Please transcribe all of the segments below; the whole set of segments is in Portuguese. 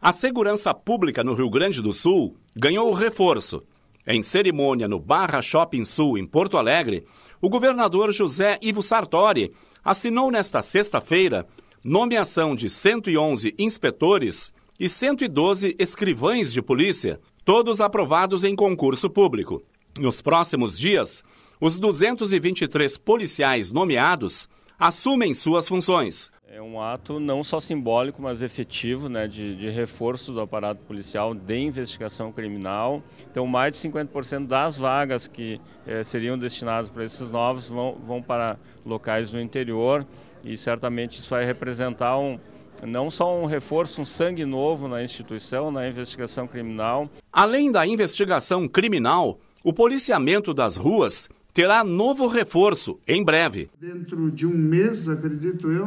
A segurança pública no Rio Grande do Sul ganhou reforço. Em cerimônia no Barra Shopping Sul, em Porto Alegre, o governador José Ivo Sartori assinou nesta sexta-feira nomeação de 111 inspetores e 112 escrivães de polícia, todos aprovados em concurso público. Nos próximos dias, os 223 policiais nomeados assumem suas funções. É um ato não só simbólico, mas efetivo, né, de, de reforço do aparato policial de investigação criminal. Então, mais de 50% das vagas que eh, seriam destinadas para esses novos vão, vão para locais do interior e certamente isso vai representar um, não só um reforço, um sangue novo na instituição, na investigação criminal. Além da investigação criminal, o policiamento das ruas terá novo reforço em breve. Dentro de um mês, acredito eu,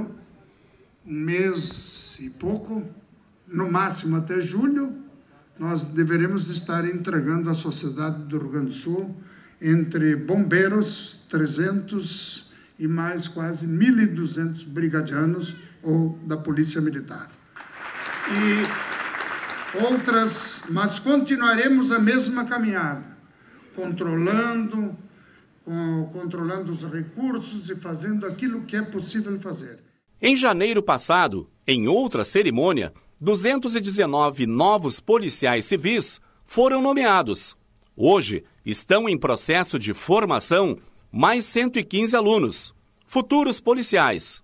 um mês e pouco, no máximo até julho, nós deveremos estar entregando à sociedade do Rio Grande do Sul entre bombeiros, 300 e mais quase 1.200 brigadianos ou da Polícia Militar. E outras, mas continuaremos a mesma caminhada, controlando, controlando os recursos e fazendo aquilo que é possível fazer. Em janeiro passado, em outra cerimônia, 219 novos policiais civis foram nomeados. Hoje, estão em processo de formação mais 115 alunos, futuros policiais.